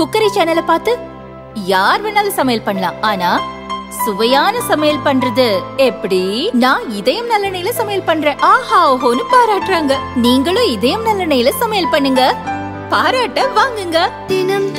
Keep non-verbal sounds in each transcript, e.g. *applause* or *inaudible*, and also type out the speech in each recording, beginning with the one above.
cookery சேனலை பார்த்து யார் வேணாலும் சமையல் பண்ணலாம் ஆனா சுவையான சமையல் பண்றது எப்படி நான் இதயம் நல்லெண்ணெயில சமையல் பண்றேன் ஆஹா ஓஹோன்னு பாராட்டுறாங்க நீங்களும் இதயம் நல்லெண்ணெயில சமையல் பண்ணுங்க பாராட்ட வாங்குங்க தினம்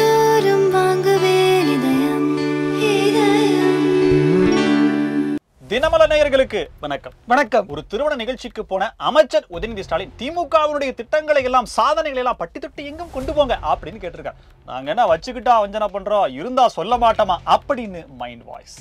தினமல நேயர்களுக்கு வணக்கம் வணக்கம் ஒரு திருமண நிகழ்ச்சிக்கு போன அமைச்சர் உதயநிதி ஸ்டாலின் திமுகவினுடைய திட்டங்களை எல்லாம் சாதனைகளை எல்லாம் பட்டி தொட்டி எங்கும் கொண்டு போங்க அப்படின்னு கேட்டிருக்காரு நாங்க என்ன வச்சுக்கிட்டா வஞ்சனை பண்றோம் இருந்தா சொல்ல மாட்டோமா அப்படின்னு மைண்ட் வாய்ஸ்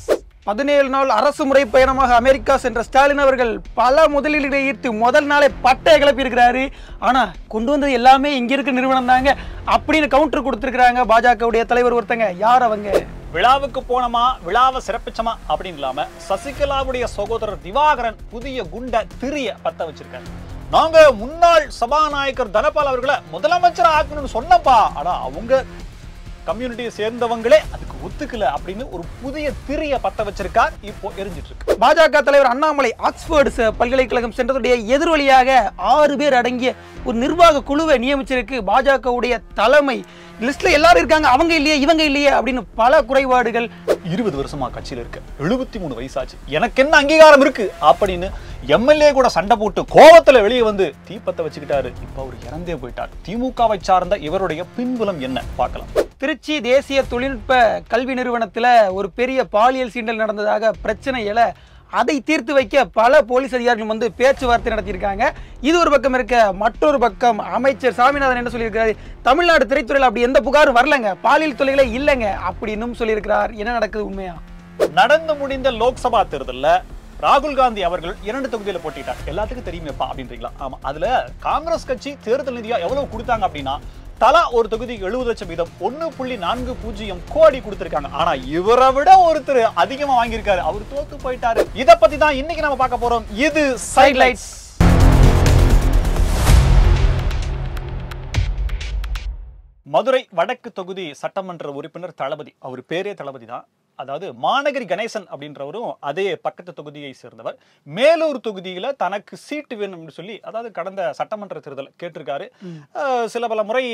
பதினேழு நாள் அரசு முறை பயணமாக அமெரிக்கா சென்ற ஸ்டாலின் அவர்கள் பல முதலீடுகளை ஈர்த்து முதல் நாளே பட்டை கிளப்பி இருக்கிறாரு ஆனால் கொண்டு வந்தது எல்லாமே இங்கே இருக்க நிறுவனம் தாங்க அப்படின்னு கவுண்டர் கொடுத்துருக்குறாங்க பாஜகவுடைய தலைவர் ஒருத்தங்க யார் அவங்க விழாவுக்கு போனோமா விழாவை சிறப்பிச்சமா அப்படின்னு இல்லாம சசிகலாவுடைய சகோதரர் திவாகரன் புதிய குண்ட திரிய பத்த வச்சிருக்காரு நாங்க முன்னாள் சபாநாயகர் தனபால் அவர்களை முதலமைச்சர் ஆக்கணும்னு சொன்னப்பா ஆனா அவங்க கம்யூனிட்டியை சேர்ந்தவங்களே அதுக்கு ஒத்துக்கல அப்படின்னு ஒரு புதிய திரிய பத்த வச்சிருக்கா இப்போ எரிஞ்சிட்டு இருக்கு பாஜக தலைவர் அண்ணாமலை ஆக்ஸ்போர்டு பல்கலைக்கழகம் சென்றதுடைய எதிர்வழியாக ஆறு பேர் அடங்கிய ஒரு நிர்வாக குழுவை நியமிச்சிருக்கு பாஜகவுடைய தலைமை லிஸ்ட்ல எல்லாரும் இருக்காங்க அவங்க இல்லையே இவங்க இல்லையே அப்படின்னு பல குறைபாடுகள் இருபது வருஷமா கட்சியில் இருக்கு எழுபத்தி மூணு வயசாச்சு எனக்கு என்ன அங்கீகாரம் இருக்கு அப்படின்னு எம்எல்ஏ கூட சண்டை போட்டு கோபத்துல வெளியே வந்து தீப்பத்தை வச்சுக்கிட்டாரு இப்ப அவர் இறந்தே போயிட்டார் திமுகவை சார்ந்த இவருடைய பின்புலம் என்ன பார்க்கலாம் திருச்சி தேசிய தொழில்நுட்ப கல்வி நிறுவனத்தில் ஒரு பெரிய பாலியல் சீண்டல் நடந்ததாக பிரச்சனைகளை அதை தீர்த்து வைக்க பல போலீஸ் அதிகாரிகள் வந்து பேச்சுவார்த்தை நடத்தியிருக்காங்க இது ஒரு பக்கம் இருக்க மற்றொரு பக்கம் அமைச்சர் சாமிநாதன் என்ன சொல்லியிருக்கிறார் தமிழ்நாடு திரைத்துறையில் அப்படி எந்த புகாரும் வரலங்க பாலியல் தொழிலே இல்லைங்க அப்படின்னும் சொல்லியிருக்கிறார் என்ன நடக்குது உண்மையா நடந்து முடிந்த லோக்சபா தேர்தலில் ராகுல் காந்தி அவர்கள் இரண்டு தொகுதியில் போட்டிட்டார் எல்லாத்துக்கும் தெரியுமேப்பா அப்படின்றீங்களா ஆமா அதுல காங்கிரஸ் கட்சி தேர்தல் நிதியா எவ்வளவு கொடுத்தாங்க அப்படின்னா தலா ஒரு தொகுதிக்கு எழுபது லட்சம் வீதம் ஒன்று புள்ளி நான்கு பூஜ்ஜியம் கோடி கொடுத்திருக்காங்க ஆனா இவரை விட ஒருத்தர் அதிகமா வாங்கியிருக்காரு அவர் தோத்து போயிட்டாரு இதை பத்தி தான் இன்னைக்கு நம்ம பார்க்க போறோம் இது சைட் லைட்ஸ் மதுரை வடக்கு தொகுதி சட்டமன்ற உறுப்பினர் தளபதி அவர் பேரே தளபதி தான் அதாவது மாநகரி கணேசன் அப்படின்றவரும் அதே பக்கத்து தொகுதியை சேர்ந்தவர் மேலூர் தொகுதியில் தனக்கு சீட்டு வேணும்னு சொல்லி அதாவது கடந்த சட்டமன்ற தேர்தல் கேட்டிருக்காரு சில பல முறை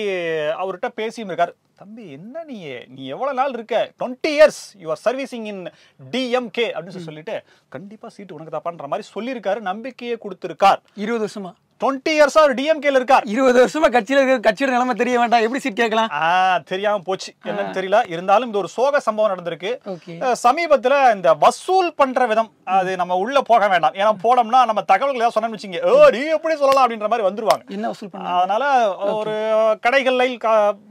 அவர்கிட்ட பேசியும் இருக்கார் தம்பி என்ன நீ நீ எவ்வளோ நாள் இருக்க twenty years your servicing in DMK அப்படின்னு சொல்லிட்டு கண்டிப்பாக சீட்டு உனக்கு தப்பான்ற மாதிரி சொல்லியிருக்காரு நம்பிக்கையே கொடுத்துருக்கார் இருபது வருஷமா இயர்ஸா ஒரு டிஎம்கேல இருக்கார் இருபது வருஷமா கட்சியில இருக்க கட்சியோட நிலைமை தெரிய வேண்டாம் எப்படி சீட் கேட்கலாம் தெரியாம போச்சு என்னன்னு தெரியல இருந்தாலும் ஒரு சோக சம்பவம் நடந்திருக்கு சமீபத்துல இந்த வசூல் பண்ற விதம் அது நம்ம உள்ள போக வேண்டாம் ஏன்னா போனோம்னா நம்ம தகவல்கள் ஏதாவது வச்சுங்க ஓ நீ எப்படி சொல்லலாம் அப்படின்ற மாதிரி வந்துருவாங்க என்ன வசூல் பண்ண அதனால ஒரு கடைகள்ல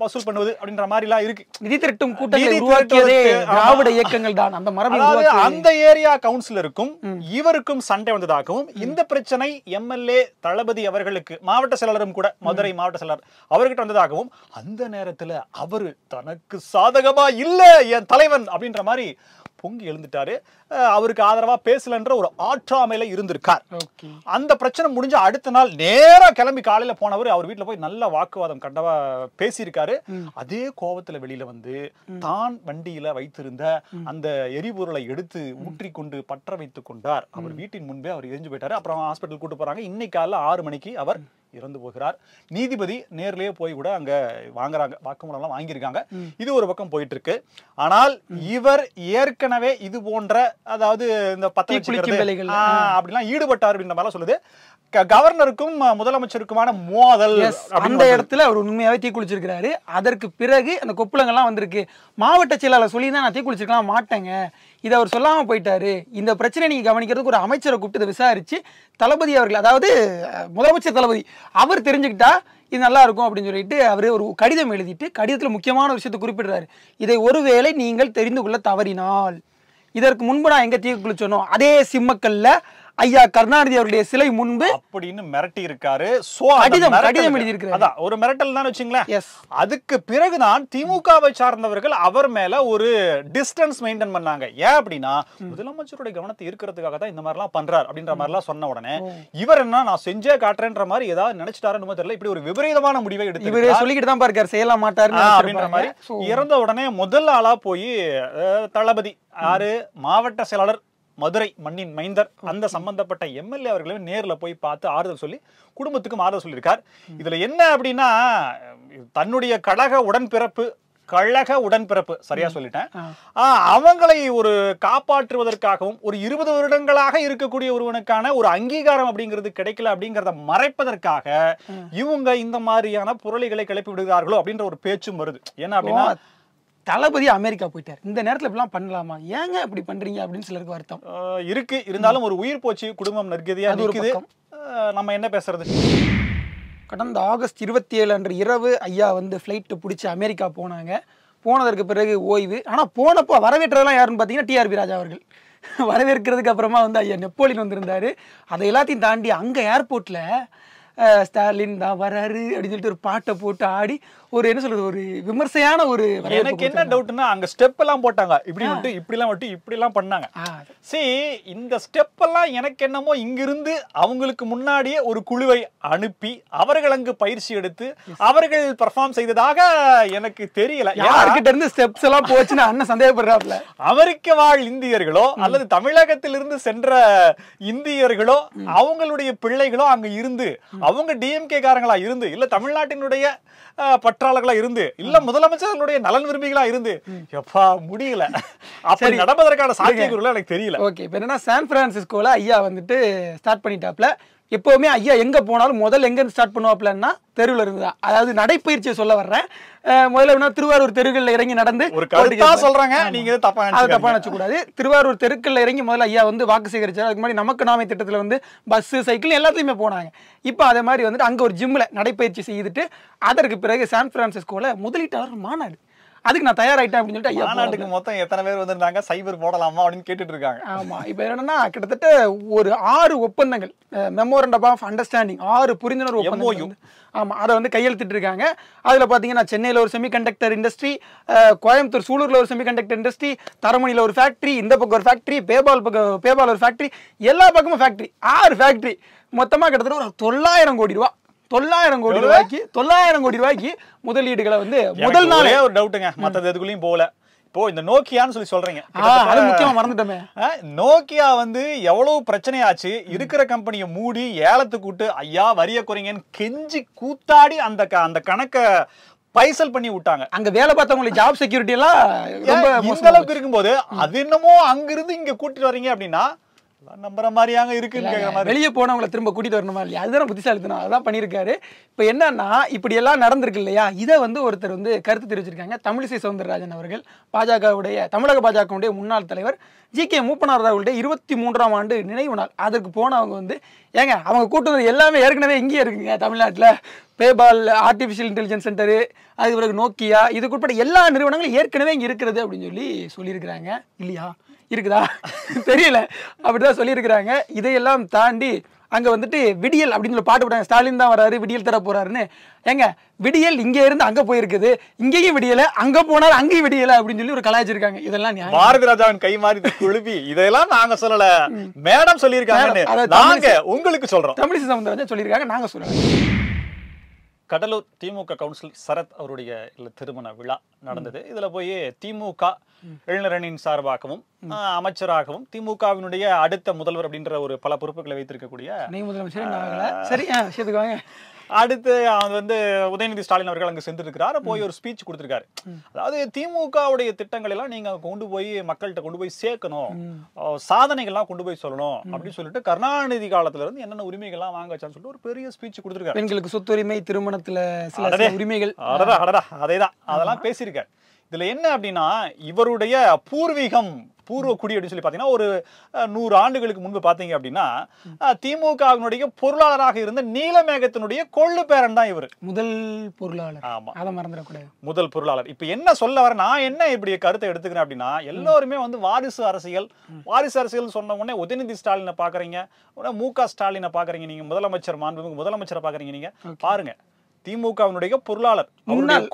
வசூல் பண்ணுவது அப்படின்ற மாதிரி எல்லாம் இருக்கு நிதி திரட்டும் கூட்டம் இயக்கங்கள் தான் அந்த மரபு அந்த ஏரியா கவுன்சிலருக்கும் இவருக்கும் சண்டை வந்ததாகவும் இந்த பிரச்சனை எம்எல்ஏ தளபதி தளபதி அவர்களுக்கு மாவட்ட செயலரும் கூட மதுரை மாவட்ட செயலர் அவர்கிட்ட வந்ததாகவும் அந்த நேரத்தில் அவரு தனக்கு சாதகமா இல்லை என் தலைவன் அப்படின்ற மாதிரி பொங்கி எழுந்துட்டாரு அவருக்கு ஆதரவா பேசலன்ற ஒரு ஆற்றாமையில இருந்திருக்கார் அந்த பிரச்சனை முடிஞ்ச அடுத்த நாள் நேரா கிளம்பி காலையில போனவர் அவர் வீட்டுல போய் நல்ல வாக்குவாதம் கண்டவா பேசியிருக்காரு அதே கோபத்துல வெளியில வந்து தான் வண்டியில வைத்திருந்த அந்த எரிபொருளை எடுத்து ஊற்றி கொண்டு பற்ற வைத்து கொண்டார் அவர் வீட்டின் முன்பே அவர் எரிஞ்சு போயிட்டாரு அப்புறம் ஹாஸ்பிட்டல் கூட்டு போறாங்க இன்னைக்கு காலைல ஆறு மணிக்கு அவர் இறந்து போகிறார் நீதிபதி நேர்லேயே போய் கூட அங்க வாங்குறாங்க வாக்குமூலம்லாம் வாங்கியிருக்காங்க இது ஒரு பக்கம் போயிட்டு இருக்கு ஆனால் இவர் ஏற்கனவே இது போன்ற அதாவது இந்த பத்தி அப்படிலாம் ஈடுபட்டார் அப்படின்ற சொல்லுது கவர்னருக்கும் முதலமைச்சருக்குமான மோதல் அந்த இடத்துல அவர் உண்மையாவே தீக்குளிச்சிருக்கிறாரு அதற்கு பிறகு அந்த கொப்புளங்கள்லாம் வந்திருக்கு மாவட்ட செயலாளர் சொல்லி தான் நான் குளிச்சிருக்கலாம் மாட்டேங்க இதை அவர் சொல்லாமல் போயிட்டாரு இந்த பிரச்சனை நீங்கள் கவனிக்கிறதுக்கு ஒரு அமைச்சரை கூப்பிட்டு விசாரித்து தளபதி அவர்கள் அதாவது முதலமைச்சர் தளபதி அவர் தெரிஞ்சுக்கிட்டா இது நல்லா இருக்கும் அப்படின்னு சொல்லிட்டு அவர் ஒரு கடிதம் எழுதிட்டு கடிதத்தில் முக்கியமான ஒரு விஷயத்தை குறிப்பிடுறாரு இதை ஒருவேளை நீங்கள் தெரிந்து கொள்ள தவறினால் இதற்கு முன்பு நான் எங்கே தீக்கு குளிச்சோனோ அதே சிம்மக்கல்ல ஐயா கருணாநிதி அவருடைய சிலை முன்பு அப்படின்னு மிரட்டி இருக்காரு சோ கடிதம் கடிதம் எழுதியிருக்கிறார் அதான் ஒரு மிரட்டல் தான் வச்சுங்களேன் அதுக்கு பிறகுதான் திமுகவை சார்ந்தவர்கள் அவர் மேல ஒரு டிஸ்டன்ஸ் மெயின்டைன் பண்ணாங்க ஏன் அப்படின்னா முதலமைச்சருடைய கவனத்தை இருக்கிறதுக்காக தான் இந்த மாதிரிலாம் பண்றாரு அப்படின்ற மாதிரிலாம் சொன்ன உடனே இவர் என்ன நான் செஞ்சே காட்டுறேன்ற மாதிரி ஏதாவது நினைச்சிட்டாருன்னு தெரியல இப்படி ஒரு விபரீதமான முடிவை எடுத்து இவரே சொல்லிக்கிட்டு தான் பாருக்காரு செய்யலாம் மாட்டாரு அப்படின்ற மாதிரி இறந்த உடனே முதல் ஆளா போய் தளபதி யாரு மாவட்ட செயலாளர் மதுரை மண்ணின் மைந்தர் அந்த சம்பந்தப்பட்ட எம்எல்ஏ அவர்களையும் நேரில் போய் பார்த்து ஆறுதல் சொல்லி குடும்பத்துக்கும் ஆறுதல் சொல்லியிருக்கார் இதில் என்ன அப்படின்னா தன்னுடைய கழக உடன்பிறப்பு கழக உடன்பிறப்பு சரியா சொல்லிட்டேன் அவங்களை ஒரு காப்பாற்றுவதற்காகவும் ஒரு இருபது வருடங்களாக இருக்கக்கூடிய ஒருவனுக்கான ஒரு அங்கீகாரம் அப்படிங்கிறது கிடைக்கல அப்படிங்கிறத மறைப்பதற்காக இவங்க இந்த மாதிரியான புரளிகளை கிளப்பி விடுகிறார்களோ அப்படின்ற ஒரு பேச்சும் வருது ஏன்னா அப்படின்னா தளபதி அமெரிக்கா போயிட்டார் இந்த நேரத்தில் இப்பெல்லாம் பண்ணலாமா ஏங்க இப்படி பண்றீங்க அப்படின்னு சிலருக்கு வருத்தம் இருக்கு இருந்தாலும் ஒரு உயிர் போச்சு குடும்பம் நற்கதியா இருக்குது நம்ம என்ன பேசுறது கடந்த ஆகஸ்ட் இருபத்தி ஏழு அன்று இரவு ஐயா வந்து ஃப்ளைட்டு பிடிச்சி அமெரிக்கா போனாங்க போனதற்கு பிறகு ஓய்வு ஆனால் போனப்போ வரவேற்றதெல்லாம் யாருன்னு பார்த்தீங்கன்னா டிஆர்பி ராஜா அவர்கள் *laughs* வரவேற்கிறதுக்கு அப்புறமா வந்து ஐயா நெப்போலியன் வந்திருந்தார் அதை எல்லாத்தையும் தாண்டி அங்கே ஏர்போர்ட்டில் ஸ்டாலின் தான் வராரு அப்படின்னு சொல்லிட்டு ஒரு பாட்டை போட்டு ஆடி ஒரு என்ன சொல்றது ஒரு விமர்சையான ஒரு எனக்கு என்ன டவுட்னா அங்க ஸ்டெப் எல்லாம் போட்டாங்க இப்படி விட்டு இப்படி எல்லாம் விட்டு இப்படி எல்லாம் பண்ணாங்க சரி இந்த ஸ்டெப் எல்லாம் எனக்கு என்னமோ இங்கிருந்து அவங்களுக்கு முன்னாடியே ஒரு குழுவை அனுப்பி அவர்கள் அங்கு பயிற்சி எடுத்து அவர்கள் பெர்ஃபார்ம் செய்ததாக எனக்கு தெரியல யார்கிட்ட இருந்து ஸ்டெப்ஸ் எல்லாம் போச்சுன்னு அண்ணன் சந்தேகப்படுறாப்ல அமெரிக்க வாழ் இந்தியர்களோ அல்லது தமிழகத்திலிருந்து சென்ற இந்தியர்களோ அவங்களுடைய பிள்ளைகளோ அங்க இருந்து அவங்க டிஎம்கே காரங்களா இருந்து இல்ல தமிழ்நாட்டினுடைய பற்ற பற்றாளர்களா இருந்து இல்ல முதலமைச்சர்களுடைய நலன் விரும்பிகளா இருந்து எப்பா முடியல அப்படி நடப்பதற்கான சாத்தியக்கூறுகள் எனக்கு தெரியல ஓகே இப்ப என்னன்னா சான் பிரான்சிஸ்கோல ஐயா வந்துட்டு ஸ்டார்ட் பண்ணிட்டாப்ல எப்போவுமே ஐயா எங்கே போனாலும் முதல்ல எங்கேருந்து ஸ்டார்ட் பண்ணுவாப்லன்னா தெருவில் இருந்து தான் அதாவது நடைப்பயிற்சியை சொல்ல வர்றேன் முதல்ல என்ன திருவாரூர் தெருக்களில் இறங்கி நடந்து சொல்கிறாங்க நீங்கள் தப்பா அது தப்பாக நினச்சக்கூடாது திருவாரூர் தெருக்களில் இறங்கி முதல்ல ஐயா வந்து வாக்கு சேகரிச்சார் அதுக்கு முன்னாடி நமக்கு நாமை திட்டத்தில் வந்து பஸ்ஸு சைக்கிள் எல்லாத்துலேயுமே போனாங்க இப்போ அதே மாதிரி வந்துட்டு அங்கே ஒரு ஜிம்மில் நடைப்பயிற்சி செய்துட்டு அதற்கு பிறகு சான் ஃப்ரான்சிஸ்கோவில் முதலீட்டாளர் மாநாடு அதுக்கு நான் தயாராயிட்டேன் அப்படின்னு சொல்லிட்டு மொத்தம் எத்தனை பேர் வந்திருந்தாங்க சைபர் போடலாமா அப்படின்னு கேட்டுட்டு இருக்காங்க ஆமா இப்போ என்னன்னா கிட்டத்தட்ட ஒரு ஆறு ஒப்பந்தங்கள் மெமோரண்டம் ஆஃப் அண்டர்ஸ்டாண்டிங் ஆறு புரிந்துணர்வு ஒப்பந்தம் ஆமாம் அதை வந்து கையெழுத்திட்டு இருக்காங்க அதில் பார்த்தீங்கன்னா சென்னையில் ஒரு செமிகண்டக்டர் இண்டஸ்ட்ரி கோயம்புத்தூர் சூலூரில் ஒரு கண்டக்டர் இண்டஸ்ட்ரி தரமணியில் ஒரு ஃபேக்ட்ரி இந்த பக்கம் ஒரு ஃபேக்ட்ரி பேபால் பக்கம் பேபால் ஒரு ஃபேக்ட்ரி எல்லா பக்கமும் ஃபேக்ட்ரி ஆறு ஃபேக்ட்ரி மொத்தமாக கிட்டத்தட்ட ஒரு தொள்ளாயிரம் கோடி ரூபா தொள்ளாயிரம் கோடி ரூபாய்க்கு தொள்ளாயிரம் கோடி ரூபாய்க்கு முதலீடுகளை வந்து முதல் நாளே ஒரு டவுட்டுங்க மற்றது எதுக்குள்ளேயும் போகல இப்போ இந்த நோக்கியான்னு சொல்லி சொல்றீங்க அது முக்கியமா மறந்துட்டோமே நோக்கியா வந்து எவ்வளவு பிரச்சனையாச்சு இருக்கிற கம்பெனியை மூடி ஏலத்து கூட்டு ஐயா வரிய குறைங்கன்னு கெஞ்சி கூத்தாடி அந்த அந்த கணக்கை பைசல் பண்ணி விட்டாங்க அங்க வேலை பார்த்தவங்களுக்கு ஜாப் செக்யூரிட்டி எல்லாம் ரொம்ப இந்த அளவுக்கு இருக்கும்போது அது என்னமோ அங்கிருந்து இங்க கூட்டிட்டு வரீங்க அப்படின்னா நம்புற மாதிரியாங்க இருக்குன்னு மாதிரி வெளியே போனவங்களை திரும்ப கூட்டிகிட்டு வரணுமா இல்லையா அதுதான் புத்திசாலித்தனம் அதான் பண்ணியிருக்காரு இப்போ என்னன்னா இப்படி எல்லாம் நடந்திருக்கு இல்லையா இதை வந்து ஒருத்தர் வந்து கருத்து தெரிவிச்சிருக்காங்க தமிழிசை சவுந்தரராஜன் அவர்கள் பாஜகவுடைய தமிழக பாஜகவுடைய முன்னாள் தலைவர் ஜி கே மூப்பனார் அவர்களுடைய இருபத்தி மூன்றாம் ஆண்டு நினைவு நாள் அதற்கு போனவங்க வந்து ஏங்க அவங்க கூட்டு எல்லாமே ஏற்கனவே இங்கேயே இருக்குங்க தமிழ்நாட்டில் பேபால் ஆர்டிஃபிஷியல் இன்டெலிஜென்ஸ் சென்டரு அதுக்கு பிறகு நோக்கியா இதுக்குட்பட்ட எல்லா நிறுவனங்களும் ஏற்கனவே இங்கே இருக்கிறது அப்படின்னு சொல்லி சொல்லியிருக்கிறாங்க இல்லையா இருக்குதா *laughs* தெரியல அப்படிதான் சொல்லியிருக்கிறாங்க இதையெல்லாம் தாண்டி அங்கே வந்துட்டு விடியல் அப்படின்னு சொல்லி பாட்டு போட்டாங்க ஸ்டாலின் தான் வராரு விடியல் தர போறாருன்னு ஏங்க விடியல் இங்கே இருந்து அங்கே போயிருக்குது இங்கேயும் விடியல அங்கே போனால் அங்கேயும் விடியலை அப்படின்னு சொல்லி ஒரு கலாச்சிருக்காங்க இதெல்லாம் பாரதி ராஜாவின் கை மாறி குழுவி இதெல்லாம் நாங்கள் சொல்லலை மேடம் சொல்லியிருக்காங்க உங்களுக்கு சொல்றோம் தமிழிசை சம்பந்தம் சொல்லியிருக்காங்க நாங்கள் சொல்கிறோம் கடலூர் திமுக கவுன்சில் சரத் அவருடைய திருமண விழா நடந்தது இதில் போய் திமுக இளைஞரணியின் சார்பாகவும் அமைச்சராகவும் திமுகவினுடைய அடுத்த முதல்வர் அப்படின்ற ஒரு பல பொறுப்புகளை வைத்திருக்கக்கூடிய அடுத்து அவர் வந்து உதயநிதி ஸ்டாலின் அவர்கள் அங்கே சென்றிருக்கிறார் போய் ஒரு ஸ்பீச் கொடுத்துருக்காரு அதாவது திமுகவுடைய திட்டங்கள் எல்லாம் நீங்கள் கொண்டு போய் மக்கள்கிட்ட கொண்டு போய் சேர்க்கணும் சாதனைகள்லாம் கொண்டு போய் சொல்லணும் அப்படின்னு சொல்லிட்டு கருணாநிதி காலத்துல இருந்து என்னென்ன உரிமைகள்லாம் வாங்க வச்சான்னு சொல்லிட்டு ஒரு பெரிய ஸ்பீச் கொடுத்துருக்காரு பெண்களுக்கு சொத்துரிமை திருமணத்தில் சில உரிமைகள் அடடா அடடா அதே தான் அதெல்லாம் பேசியிருக்காரு இதுல என்ன அப்படின்னா இவருடைய பூர்வீகம் பூர்வ குடி அப்படின்னு சொல்லி பார்த்தீங்கன்னா ஒரு நூறு ஆண்டுகளுக்கு முன்பு பார்த்தீங்க அப்படின்னா திமுகவினுடைய பொருளாளராக இருந்த நீலமேகத்தினுடைய கொள்ளு பேரன் தான் இவர் முதல் பொருளாளர் ஆமா அதை மறந்துடக்கூடாது முதல் பொருளாளர் இப்போ என்ன சொல்ல வர நான் என்ன இப்படி கருத்தை எடுத்துக்கிறேன் அப்படின்னா எல்லோருமே வந்து வாரிசு அரசியல் வாரிசு அரசியல் சொன்ன உடனே உதயநிதி ஸ்டாலினை பாக்குறீங்க உடனே மு க ஸ்டாலினை பாக்குறீங்க நீங்க முதலமைச்சர் மாண்புமிகு முதலமைச்சரை பாக்குறீங்க நீங்க பாருங்க திமுகவினுடைய பொருளாளர்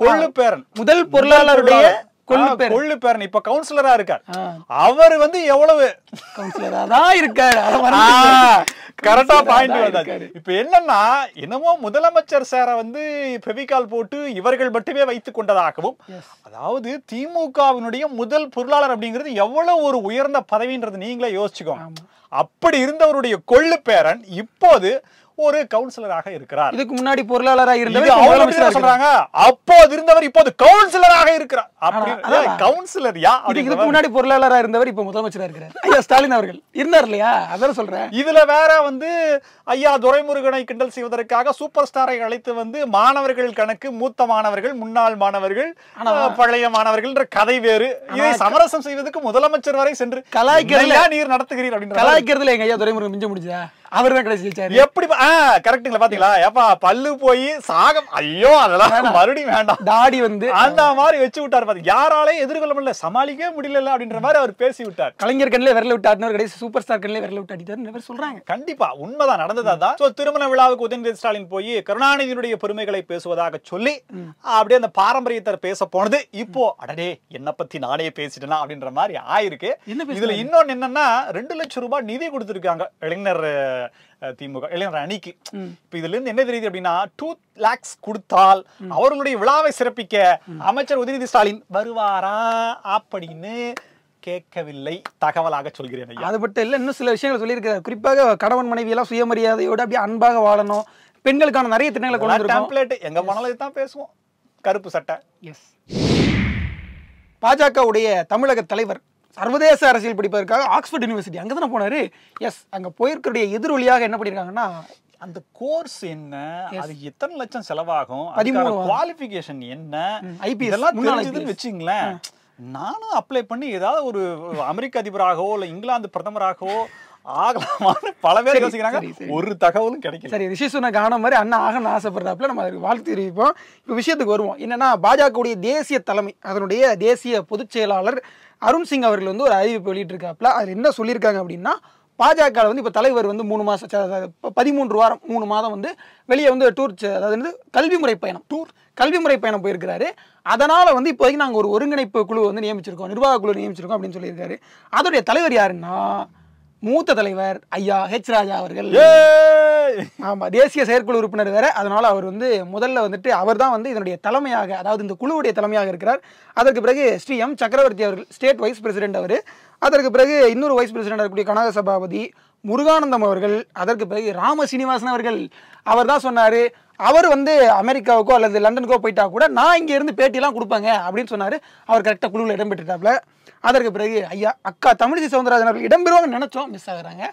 கொள்ளு பேரன் முதல் பொருளாளருடைய கொள்ளு பேரன் இப்ப கவுன்சிலரா இருக்கார் அவர் வந்து எவ்வளவு கவுன்சிலரா தான் இருக்காரு கரெக்டா பாயிண்ட் வந்தாரு இப்ப என்னன்னா என்னமோ முதலமைச்சர் சாரை வந்து பெவிகால் போட்டு இவர்கள் மட்டுமே வைத்துக் கொண்டதாகவும் அதாவது திமுகவினுடைய முதல் பொருளாளர் அப்படிங்கிறது எவ்வளவு ஒரு உயர்ந்த பதவின்றது நீங்களே யோசிச்சுக்கோங்க அப்படி இருந்தவருடைய கொள்ளு பேரன் இப்போது ஒரு கவுன்சிலராக இருக்கிறார் இதுக்கு முன்னாடி பொருளாளராக இருந்தவர் சொல்றாங்க அப்போது இருந்தவர் இப்போது கவுன்சிலராக இருக்கிறார் அப்படி கவுன்சிலர் யா இதுக்கு முன்னாடி பொருளாளராக இருந்தவர் இப்போ முதலமைச்சராக இருக்கிறார் ஐயா ஸ்டாலின் அவர்கள் இருந்தார் இல்லையா அதான் சொல்றேன் இதுல வேற வந்து ஐயா துரைமுருகனை கிண்டல் செய்வதற்காக சூப்பர் ஸ்டாரை அழைத்து வந்து மாணவர்கள் கணக்கு மூத்த மாணவர்கள் முன்னாள் மாணவர்கள் பழைய மாணவர்கள் கதை வேறு இதை சமரசம் செய்வதற்கு முதலமைச்சர் வரை சென்று கலாய்க்கிறதுல நீர் நடத்துகிறீர் அப்படின்னு கலாய்க்கிறதுல எங்க ஐயா துரைமுருகன் மிஞ்ச முடிஞ்சா அவர் தான் கடைசி ஜெயிச்சாரு எப்படி கரெக்டுங்களா பாத்தீங்களா ஏப்பா பல்லு போய் சாகம் ஐயோ அதெல்லாம் மறுபடியும் வேண்டாம் தாடி வந்து அந்த மாதிரி வச்சு விட்டார் பாத்து யாராலையும் எதிர்கொள்ள முடியல சமாளிக்கவே முடியல அப்படின்ற மாதிரி அவர் பேசி விட்டார் கலைஞர் கண்ணிலே விரல விட்டாருன்னு கடைசி சூப்பர் ஸ்டார் கண்ணிலே விரல விட்டாடிட்டார் சொல்றாங்க கண்டிப்பா உண்மைதான் நடந்ததா தான் சோ திருமண விழாவுக்கு உதயநிதி ஸ்டாலின் போய் கருணாநிதியினுடைய பெருமைகளை பேசுவதாக சொல்லி அப்படியே அந்த பாரம்பரியத்தை பேச போனது இப்போ அடடே என்னை பத்தி நானே பேசிட்டேனா அப்படின்ற மாதிரி ஆயிருக்கு இதுல இன்னொன்னு என்னன்னா ரெண்டு லட்சம் ரூபாய் நிதி கொடுத்துருக்காங்க இளைஞர் திமுக இளைஞர் அணிக்கு இப்போ இதுல இருந்து என்ன தெரியுது அப்படின்னா டூ லேக்ஸ் கொடுத்தால் அவர்களுடைய விழாவை சிறப்பிக்க அமைச்சர் உதயநிதி ஸ்டாலின் வருவாரா அப்படின்னு கேட்கவில்லை தகவலாக சொல்கிறேன் அது மட்டும் இல்லை இன்னும் சில விஷயங்கள் சொல்லியிருக்கிறார் குறிப்பாக கணவன் மனைவி எல்லாம் சுயமரியாதையோட அப்படியே அன்பாக வாழணும் பெண்களுக்கான நிறைய திட்டங்களை கொண்டு டெம்ப்ளேட் எங்க போனாலும் தான் பேசுவோம் கருப்பு சட்டை எஸ் பாஜகவுடைய தமிழக தலைவர் சர்வதேச அரசியல் படிப்பதற்காக ஆக்ஸ்ஃபோர்ட் யூனிவர்சிட்டி அங்கே தானே போனார் எஸ் அங்கே போயிருக்கிற எதிரொலியாக என்ன பண்ணியிருக்காங்கன்னா அந்த கோர்ஸ் என்ன அது எத்தனை லட்சம் செலவாகும் அதிகமான குவாலிஃபிகேஷன் என்ன ஐபி எல்லாம் தெரிஞ்சதுன்னு வச்சுங்களேன் நானும் அப்ளை பண்ணி ஏதாவது ஒரு அமெரிக்க அதிபராகவோ இல்லை இங்கிலாந்து பிரதமராகவோ ஆகலாமான்னு பல பேர் யோசிக்கிறாங்க ஒரு தகவலும் கிடைக்கும் சரி ரிஷி சொன்ன கானம் மாதிரி அண்ணா ஆகணும்னு ஆசைப்படுறாப்புல நம்ம அதுக்கு வாழ்த்து தெரிவிப்போம் இப்போ விஷயத்துக்கு வருவோம் என்னன்னா பாஜகவுடைய தேசிய தலைமை அதனுடைய தேசிய பொதுச் செயலாளர் அருண் சிங் அவர்கள் வந்து ஒரு அறிவிப்பு வெளியிட்டிருக்காப்புல அதில் என்ன சொல்லியிருக்காங்க அப்படின்னா பாஜக வந்து இப்போ தலைவர் வந்து மூணு மாதம் பதிமூன்று வாரம் மூணு மாதம் வந்து வெளியே வந்து டூர் அதாவது வந்து கல்வி முறை பயணம் டூர் கல்வி முறை பயணம் போயிருக்கிறாரு அதனால் வந்து இப்போதைக்கு நாங்கள் ஒரு ஒருங்கிணைப்பு குழு வந்து நியமிச்சிருக்கோம் நிர்வாக குழு நியமிச்சிருக்கோம் அப்படின்னு சொல்லியிருக்காரு அதோடைய தலைவர் யாருன்னா மூத்த தலைவர் ஐயா ஹெச் ராஜா அவர்கள் ஆமா தேசிய செயற்குழு உறுப்பினர் வேற அதனால அவர் வந்து முதல்ல வந்துட்டு அவர் தான் வந்து இதனுடைய தலைமையாக அதாவது இந்த குழுவுடைய தலைமையாக இருக்கிறார் அதற்கு பிறகு ஸ்ரீ எம் சக்கரவர்த்தி அவர்கள் ஸ்டேட் வைஸ் பிரசிடென்ட் அவர் அதற்கு பிறகு இன்னொரு வைஸ் பிரசிடென்ட் இருக்கக்கூடிய கனக சபாபதி முருகானந்தம் அவர்கள் அதற்கு பிறகு ராம சீனிவாசன் அவர்கள் அவர் தான் சொன்னார் அவர் வந்து அமெரிக்காவுக்கோ அல்லது லண்டனுக்கோ போயிட்டா கூட நான் இங்கே இருந்து பேட்டியெல்லாம் கொடுப்பாங்க அப்படின்னு சொன்னார் அவர் கரெக்டாக குழுவில் இடம்பெற்றுட்டாப்ல அதற்கு பிறகு ஐயா அக்கா தமிழிசை சவுந்தரராஜன் அவர்கள் இடம்பெறுவாங்கன்னு நினச்சோம் மிஸ் ஆகுறாங்க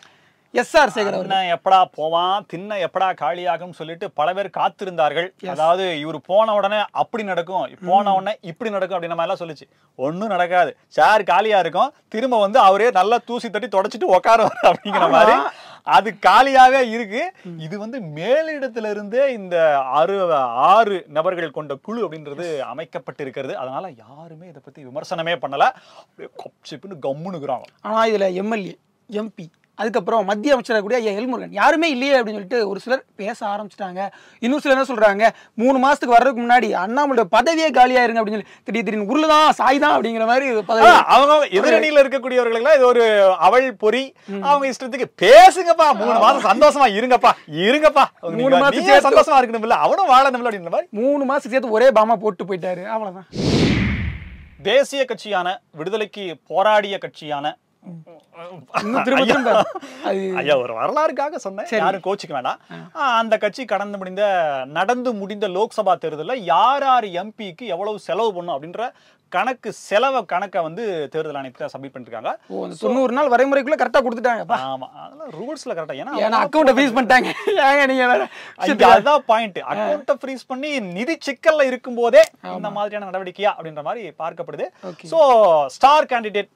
எஸ்ஆர் சேகர் எப்படா போவான் தின்ன எப்படா காலியாகும் சொல்லிட்டு பல பேர் காத்திருந்தார்கள் அதாவது இவர் போன உடனே அப்படி நடக்கும் போன உடனே இப்படி நடக்கும் மாதிரி மாதிரிலாம் சொல்லிச்சு ஒன்றும் நடக்காது சார் காலியா இருக்கும் திரும்ப வந்து அவரே நல்லா தூசி தட்டி தொடச்சிட்டு உட்காருவார் அப்படிங்கிற மாதிரி அது காலியாவே இருக்கு இது வந்து மேலிடத்துல இருந்தே இந்த ஆறு ஆறு நபர்கள் கொண்ட குழு அப்படின்றது அமைக்கப்பட்டிருக்கிறது அதனால யாருமே இதை பத்தி விமர்சனமே பண்ணல அப்படியே கம்முனுக்குறாங்க ஆனா இதுல எம்எல்ஏ எம்பி அதுக்கப்புறம் மத்திய அமைச்சராக கூடிய ஐயா எல்முருகன் யாருமே இல்லையே அப்படின்னு சொல்லிட்டு ஒரு சிலர் பேச ஆரம்பிச்சிட்டாங்க இன்னொரு சிலர் என்ன சொல்கிறாங்க மூணு மாதத்துக்கு வர்றதுக்கு முன்னாடி அண்ணாமலோட பதவியே காலியாயிருங்க அப்படின்னு சொல்லி திடீர் திடீர்னு உள்ளதான் சாய் தான் அப்படிங்கிற மாதிரி பதவி அவங்க எதிரணியில் இருக்கக்கூடியவர்களுக்கு இது ஒரு அவள் பொறி அவங்க இஷ்டத்துக்கு பேசுங்கப்பா மூணு மாதம் சந்தோஷமா இருங்கப்பா இருங்கப்பா மூணு மாதத்துக்கு சந்தோஷமா இருக்கணும்ல அவனும் இல்லை அப்படின்ற மாதிரி மூணு மாதத்துக்கு சேர்த்து ஒரே பாமா போட்டு போயிட்டாரு அவ்வளோதான் தேசிய கட்சியான விடுதலைக்கு போராடிய கட்சியான ஒரு வரலாறுக்காக சொன்னேன் யாரும் கோச்சிக்க வேண்டாம் அந்த கட்சி கடந்து முடிந்த நடந்து முடிந்த லோக்சபா தேர்தலில் யார் யார் எம்பிக்கு எவ்வளவு செலவு பண்ணும் அப்படின்ற கணக்கு செலவை கணக்கை வந்து தேர்தல் ஆணையத்தில் சப்மிட் பண்ணிருக்காங்க தொண்ணூறு நாள் வரைமுறைக்குள்ள கரெக்டா கொடுத்துட்டாங்க ஆமா அதெல்லாம் ரூல்ஸ்ல கரெக்டா ஏன்னா அக்கௌண்ட் ஃப்ரீஸ் பண்ணிட்டாங்க நீங்க அதுதான் பாயிண்ட் அக்கௌண்ட் ஃப்ரீஸ் பண்ணி நிதி சிக்கல்ல இருக்கும் போதே இந்த மாதிரியான நடவடிக்கையா அப்படின்ற மாதிரி பார்க்கப்படுது ஸோ ஸ்டார் கேண்டிடேட்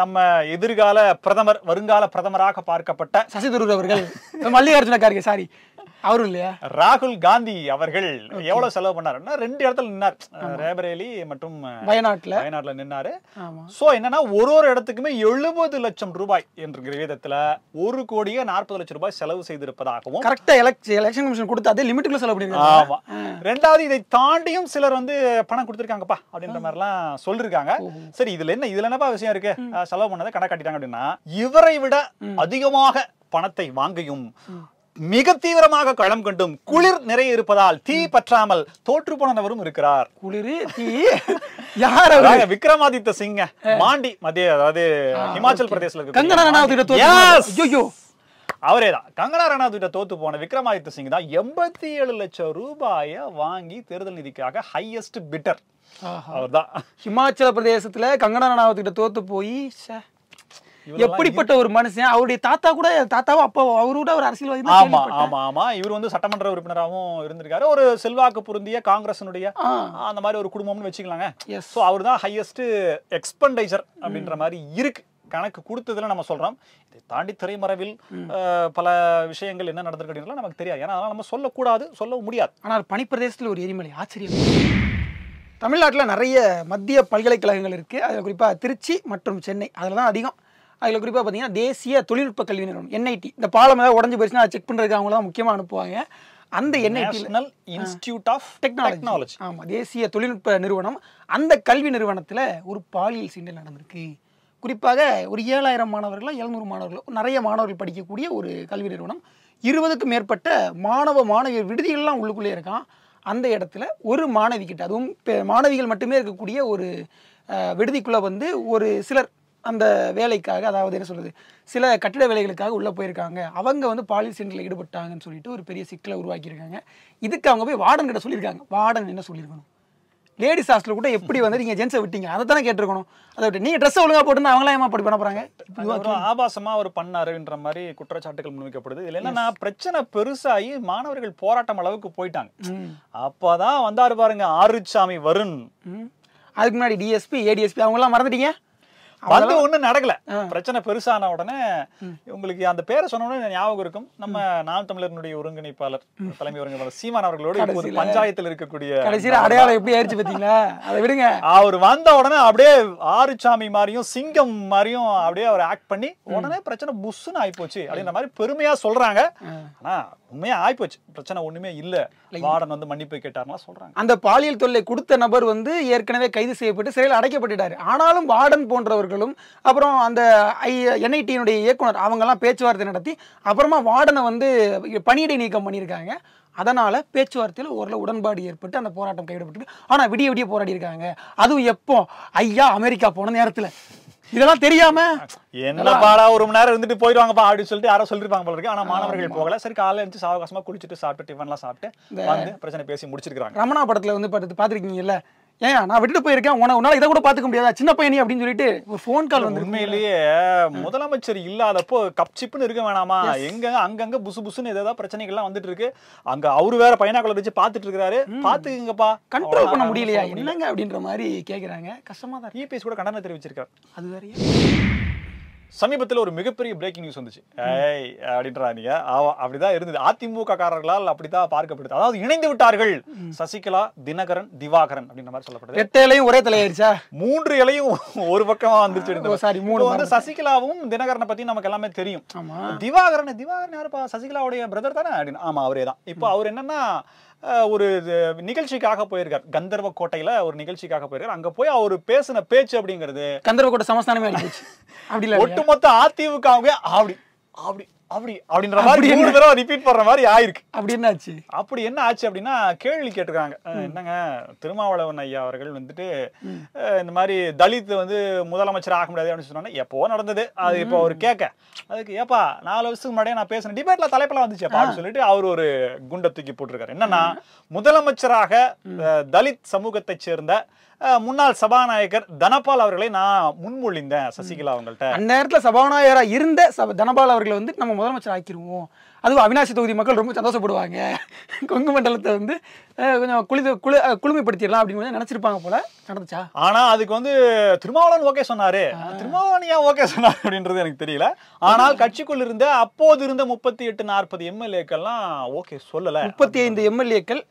நம்ம எதிர்கால பிரதமர் வருங்கால பிரதமராக பார்க்கப்பட்ட சசிதரூர் அவர்கள் *laughs* மல்லிகார்ஜுன கார்கே சாரி அவரும் இல்லையா ராகுல் காந்தி அவர்கள் எவ்வளவு செலவு பண்ணாருன்னா ரெண்டு இடத்துல நின்னார் ரேபரேலி மற்றும் வயநாட்டுல வயநாட்டுல நின்னாரு சோ என்னன்னா ஒரு ஒரு இடத்துக்குமே எழுபது லட்சம் ரூபாய் என்ற விதத்துல ஒரு கோடியே நாற்பது லட்சம் ரூபாய் செலவு செய்திருப்பதாகவும் கரெக்டா எலெக்ஷன் கமிஷன் கொடுத்து அதே லிமிட்டுக்குள்ள செலவு பண்ணி ஆமா ரெண்டாவது இதை தாண்டியும் சிலர் வந்து பணம் கொடுத்துருக்காங்கப்பா அப்படின்ற மாதிரி எல்லாம் சொல்லிருக்காங்க சரி இதுல என்ன இதுல என்னப்பா விஷயம் இருக்கு செலவு பண்ணதை கணக்காட்டிட்டாங்க அப்படின்னா இவரை விட அதிகமாக பணத்தை வாங்கியும் மிக தீவிரமாக களம் கண்டும் குளிர் நிறைய இருப்பதால் தீ பற்றாமல் தோற்று போனவரும் இருக்கிறார் குளிர் தீ *laughs* யார் விக்ரமாதித்த சிங்க மாண்டி மத்திய அதாவது இமாச்சல் பிரதேசல இருக்கு அவரே தான் கங்கனா ரனாவுட் தோத்து போன விக்ரமாதித்ய சிங் தான் எண்பத்தி ஏழு லட்சம் ரூபாய வாங்கி தேர்தல் நிதிக்காக ஹையஸ்ட் பிட்டர் அவர் தான் ஹிமாச்சல பிரதேசத்துல கங்கனா ரனாவத் கிட்ட தோத்து போய் எப்படிப்பட்ட ஒரு மனுஷன் அவருடைய தாத்தா கூட தாத்தாவும் அப்போ அவரு கூட ஒரு அரசியல்வாதி ஆமா ஆமா ஆமா இவர் வந்து சட்டமன்ற உறுப்பினராகவும் இருந்திருக்காரு ஒரு செல்வாக்கு பொருந்திய காங்கிரசனுடைய அந்த மாதிரி ஒரு குடும்பம்னு வச்சுக்கலாங்க ஸோ அவர் தான் ஹையஸ்ட் எக்ஸ்பெண்டைச்சர் அப்படின்ற மாதிரி இருக்கு கணக்கு கொடுத்ததுல நம்ம சொல்றோம் இதை தாண்டி திரைமறைவில் பல விஷயங்கள் என்ன நடந்திருக்கு நமக்கு தெரியாது ஏன்னா நம்ம சொல்லக்கூடாது சொல்லவும் முடியாது ஆனால் பனிப்பிரதேசத்தில் ஒரு எரிமலை ஆச்சரியம் தமிழ்நாட்டில் நிறைய மத்திய பல்கலைக்கழகங்கள் இருக்குது அதில் குறிப்பாக திருச்சி மற்றும் சென்னை அதில் தான் அதிகம் அதில் குறிப்பாக பார்த்தீங்கன்னா தேசிய தொழில்நுட்ப கல்வி நிறுவனம் என்ஐடி இந்த பாலம் ஏதாவது உடஞ்சி போயிடுச்சுன்னா செக் பண்ணுறதுக்கு அவங்க தான் முக்கியமாக அனுப்புவாங்க அந்த என்ஐடினல் இன்ஸ்டியூட் ஆஃப் டெக்னாலஜி ஆமாம் தேசிய தொழில்நுட்ப நிறுவனம் அந்த கல்வி நிறுவனத்தில் ஒரு பாலியல் சிண்டல் நடந்திருக்கு குறிப்பாக ஒரு ஏழாயிரம் மாணவர்களோ எழுநூறு மாணவர்களோ நிறைய மாணவர்கள் படிக்கக்கூடிய ஒரு கல்வி நிறுவனம் இருபதுக்கும் மேற்பட்ட மாணவ மாணவியர் விடுதிகள்லாம் உள்ளுக்குள்ளே இருக்கான் அந்த இடத்துல ஒரு மாணவி கிட்ட அதுவும் மாணவிகள் மட்டுமே இருக்கக்கூடிய ஒரு விடுதிக்குள்ளே வந்து ஒரு சிலர் அந்த வேலைக்காக அதாவது என்ன சொல்கிறது சில கட்டிட வேலைகளுக்காக உள்ளே போயிருக்காங்க அவங்க வந்து பாலியல் ஈடுபட்டாங்கன்னு சொல்லிட்டு ஒரு பெரிய சிக்கலை உருவாக்கியிருக்காங்க இதுக்கு அவங்க போய் வார்டன் கிட்ட சொல்லியிருக்காங்க வார்டன் என்ன சொல்லியிருக்கணும் லேடிஸ் ஹாஸ்டல் கூட எப்படி வந்து நீங்கள் ஜென்ஸை விட்டீங்க அதை தானே கேட்டிருக்கணும் அதை விட்டு நீங்கள் ட்ரெஸ்ஸை ஒழுங்காக போட்டுருந்தா அவங்களாம் ஏமா அப்படி பண்ண போகிறாங்க ஆபாசமாக அவர் பண்ணாருன்ற மாதிரி குற்றச்சாட்டுகள் முன்வைக்கப்படுது இதில் என்னன்னா பிரச்சனை பெருசாகி மாணவர்கள் போராட்டம் அளவுக்கு போயிட்டாங்க அப்போ தான் வந்தார் பாருங்க ஆறுசாமி வருண் அதுக்கு முன்னாடி டிஎஸ்பி ஏடிஎஸ்பி அவங்களாம் மறந்துட்டீங்க வந்து ஒன்றும் நடக்கல பிரச்சனை பெருசான உடனே உங்களுக்கு அந்த பேரை சொன்ன ஞாபகம் இருக்கும் நம்ம நாம் தமிழர்களுடைய ஒருங்கிணைப்பாளர் தலைமை ஒருங்கிணைப்பாளர் சீமான் அவர்களோடு பஞ்சாயத்தில் இருக்கக்கூடிய கடைசியில் அடையாளம் எப்படி ஆயிடுச்சு பார்த்தீங்களா அதை விடுங்க அவர் வந்த உடனே அப்படியே ஆறுச்சாமி மாதிரியும் சிங்கம் மாதிரியும் அப்படியே அவர் ஆக்ட் பண்ணி உடனே பிரச்சனை புஷ்ஷுன்னு ஆயிப்போச்சு அப்படின்ற மாதிரி பெருமையா சொல்றாங்க ஆனா உண்மையா ஆயிப்போச்சு பிரச்சனை ஒண்ணுமே இல்ல வார்டன் வந்து மன்னிப்பு கேட்டார்லாம் சொல்றாங்க அந்த பாலியல் தொல்லை கொடுத்த நபர் வந்து ஏற்கனவே கைது செய்யப்பட்டு சிறையில் அடைக்கப்பட்டுட்டாரு ஆனாலும் வார்டன் போன்றவர்கள் அவர்களும் அப்புறம் அந்த ஐ என்ஐடியினுடைய இயக்குனர் அவங்கெல்லாம் பேச்சுவார்த்தை நடத்தி அப்புறமா வார்டனை வந்து பணியிடை நீக்கம் பண்ணியிருக்காங்க அதனால் பேச்சுவார்த்தையில் ஓரளவு உடன்பாடு ஏற்பட்டு அந்த போராட்டம் கைவிடப்பட்டு ஆனால் விடிய விடிய போராடி இருக்காங்க அதுவும் எப்போ ஐயா அமெரிக்கா போன நேரத்தில் இதெல்லாம் தெரியாம என்ன பாடா ஒரு மணி நேரம் இருந்துட்டு போயிருவாங்க அப்படின்னு சொல்லிட்டு யாரோ சொல்லிருப்பாங்க போல இருக்கு ஆனா மாணவர்கள் போகல சரி காலையில இருந்து சாவகாசமா குளிச்சுட்டு சாப்பிட்டு டிஃபன் எல்லாம் சாப்பிட்டு வந்து பிரச்சனை பேசி முடிச்சிருக்காங்க ரமணா படத்துல வந்து பார்த்து பாத்திருக்கீங்கல்ல ஏன் நான் விட்டுட்டு போயிருக்கேன் உன உன்னால இதை கூட பாத்துக்க முடியாதா சின்ன பையனி அப்படின்னு சொல்லிட்டு ஒரு ஃபோன் கால் வந்து உண்மையிலேயே முதலமைச்சர் இல்லாதப்போ கப் சிப்புன்னு இருக்க வேணாமா எங்க அங்கங்க புசு புசுன்னு ஏதாவது பிரச்சனைகள்லாம் வந்துட்டு இருக்கு அங்க அவரு வேற பைனாக்குள்ள வச்சு பாத்துட்டு இருக்காரு பாத்துக்கங்கப்பா கண்ட்ரோல் பண்ண முடியலையா என்னங்க அப்படின்ற மாதிரி கேக்குறாங்க கஷ்டமா தான் இபிஎஸ் கூட கண்டனம் தெரிவிச்சிருக்காரு அது வேறையா சமீபத்தில் ஒரு மிகப்பெரிய பிரேக்கிங் நியூஸ் வந்துச்சு ஏய் அப்படின்றாங்க அப்படிதான் இருந்தது அதிமுக காரர்களால் அப்படிதான் பார்க்கப்படுது அதாவது இணைந்து விட்டார்கள் சசிகலா தினகரன் திவாகரன் அப்படின்ற மாதிரி சொல்லப்படுது எட்டு இலையும் ஒரே தலையாயிருச்சா மூன்று இலையும் *laughs* ஒரு பக்கமா வந்துருச்சு சாரி மூணு வந்து சசிகலாவும் தினகரனை பத்தி நமக்கு எல்லாமே தெரியும் திவாகரன் திவாகரன் யாருப்பா சசிகலாவுடைய பிரதர் தானே அப்படின்னு ஆமா அவரே தான் இப்போ அவர் என்னன்னா ஒரு நிகழ்ச்சிக்காக போயிருக்கார் கந்தர்வ கோட்டையில ஒரு நிகழ்ச்சிக்காக போயிருக்கார் அங்க போய் அவர் பேசின பேச்சு அப்படிங்கிறது கந்தர்வ கோட்டை சமஸ்தானமே *laughs* ஒட்டுமொத்த அதிமுக அப்படி அப்படி அப்படி அப்படின்ற மாதிரி மூணு தடவை ரிப்பீட் பண்ற மாதிரி ஆயிருக்கு அப்படி என்ன ஆச்சு அப்படி என்ன ஆச்சு அப்படின்னா கேள்வி கேட்டிருக்காங்க என்னங்க திருமாவளவன் ஐயா அவர்கள் வந்துட்டு இந்த மாதிரி தலித் வந்து முதலமைச்சர் ஆக முடியாது அப்படின்னு சொன்னாங்க எப்போ நடந்தது அது இப்போ அவர் கேட்க அதுக்கு ஏப்பா நாலு வருஷத்துக்கு முன்னாடியே நான் பேசின டிபேட்ல தலைப்பெல்லாம் வந்துச்சு அப்படின்னு சொல்லிட்டு அவர் ஒரு குண்டை தூக்கி போட்டிருக்காரு என்னன்னா முதலமைச்சராக தலித் சமூகத்தை சேர்ந்த முன்னாள் சபாநாயகர் தனபால் அவர்களை நான் முன்மொழிந்தேன் சசிகலா அவங்கள்ட்ட அந்நேரத்தில் சபாநாயகராக இருந்த சப தனபால் அவர்களை வந்து நம்ம முதலமைச்சர் ஆக்கிடுவோம் அதுவும் அவினாசி தொகுதி மக்கள் ரொம்ப சந்தோஷப்படுவாங்க கொங்கு மண்டலத்தை வந்து கொஞ்சம் குளிது குளி குளுமைப்படுத்திடலாம் அப்படின்னு நினச்சிருப்பாங்க போல நடந்துச்சா ஆனால் அதுக்கு வந்து திருமாவளவன் ஓகே சொன்னார் திருமாவளவன் ஏன் ஓகே சொன்னார் அப்படின்றது எனக்கு தெரியல ஆனால் கட்சிக்குள் இருந்த அப்போது இருந்த முப்பத்தி எட்டு நாற்பது எம்எல்ஏக்கள்லாம் ஓகே சொல்லலை முப்பத்தி ஐந்து எம்எல்ஏக்கள்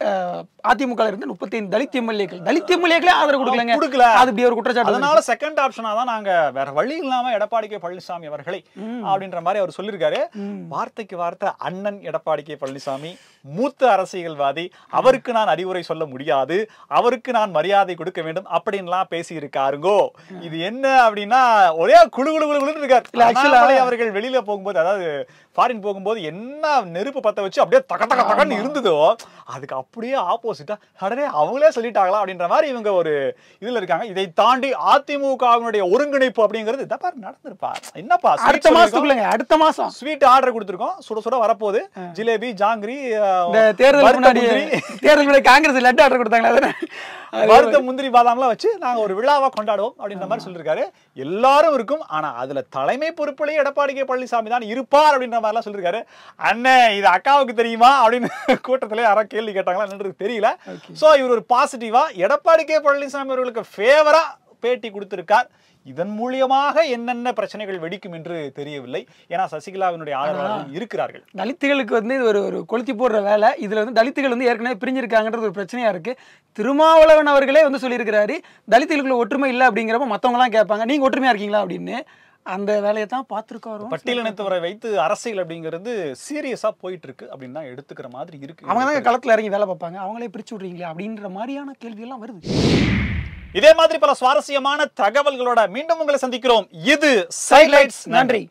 அதிமுக இருந்து முப்பத்தி ஐந்து தலித் எம்எல்ஏக்கள் தலித் எம்எல்ஏக்களே ஆதரவு கொடுக்கலங்க கொடுக்கல அது இப்படி ஒரு குற்றச்சாட்டு அதனால செகண்ட் ஆப்ஷனாக தான் நாங்கள் வேற வழி இல்லாமல் எடப்பாடி கே பழனிசாமி அவர்களை அப்படின்ற மாதிரி அவர் சொல்லியிருக்காரு வார்த்தைக்கு வார்த்தை அண்ணன் எடப்பாடி கே பழனிசாமி மூத்த அரசியல்வாதி அவருக்கு நான் அறிவுரை சொல்ல முடியாது அவருக்கு நான் மரியாதை கொடுக்க வேண்டும் அப்படின்லாம் பேசியிருக்காருங்கோ இது என்ன அப்படின்னா ஒரே குழு குழு குழுன்னு இருக்காரு அவர்கள் வெளியில போகும்போது அதாவது ஃபாரின் போகும்போது என்ன நெருப்பு பத்த வச்சு அப்படியே தக தக தகன்னு இருந்ததோ அதுக்கு அப்படியே ஆப்போசிட்டா உடனே அவங்களே சொல்லிட்டாங்களா அப்படின்ற மாதிரி இவங்க ஒரு இதுல இருக்காங்க இதை தாண்டி அதிமுகவினுடைய ஒருங்கிணைப்பு அப்படிங்கிறது இதப்பா நடந்திருப்பா என்னப்பா அடுத்த மாசத்துக்குள்ளங்க அடுத்த மாசம் ஸ்வீட் ஆர்டர் கொடுத்துருக்கோம் சுட சுட வரப்போகுது ஜிலேபி ஜாங்கிரி இந்த தேர்தல் முன்னாடி தேர்தல் முன்னாடி காங்கிரஸ் ஆர்டர் முந்திரி பாதாம்லாம் வச்சு நாங்கள் ஒரு விழாவாக கொண்டாடுவோம் அப்படின்ற மாதிரி சொல்லியிருக்காரு எல்லாரும் இருக்கும் ஆனால் அதில் தலைமை பொறுப்புலேயே எடப்பாடி கே பழனிசாமி தான் இருப்பார் அப்படின்ற மாதிரிலாம் சொல்லியிருக்காரு அண்ணன் இது அக்காவுக்கு தெரியுமா அப்படின்னு கூட்டத்தில் யாரோ கேள்வி கேட்டாங்களான்னு தெரியல ஸோ இவர் ஒரு பாசிட்டிவாக எடப்பாடி கே பழனிசாமி அவர்களுக்கு ஃபேவராக பேட்டி கொடுத்திருக்கார் இதன் மூலியமாக என்னென்ன பிரச்சனைகள் வெடிக்கும் என்று தெரியவில்லை ஏன்னா சசிகலாவினுடைய ஆதரவாளர்கள் இருக்கிறார்கள் தலித்துகளுக்கு வந்து இது ஒரு ஒரு கொளுத்தி போடுற வேலை இதில் வந்து தலித்துகள் வந்து ஏற்கனவே பிரிஞ்சிருக்காங்கன்றது ஒரு பிரச்சனையாக இருக்குது திருமாவளவன் அவர்களே வந்து சொல்லியிருக்கிறாரு தலித்துகளுக்குள்ள ஒற்றுமை இல்லை அப்படிங்கிறப்ப மற்றவங்களாம் கேட்பாங்க நீங்கள் ஒற்றுமையாக இருக்கீங்களா அப்படின்னு அந்த வேலையை தான் பார்த்துருக்காரு பட்டியலினத்தவரை வைத்து அரசியல் அப்படிங்கிறது சீரியஸாக போயிட்டு இருக்கு அப்படின்னு தான் எடுத்துக்கிற மாதிரி இருக்கு அவங்க தான் களத்தில் இறங்கி வேலை பார்ப்பாங்க அவங்களே பிரிச்சு விட்றீங்களே அப்படின்ற மாதிரியான கேள்வியெல்லாம் வருது இதே மாதிரி பல சுவாரஸ்யமான தகவல்களோட மீண்டும் உங்களை சந்திக்கிறோம் இது சைட்லைட்ஸ் நன்றி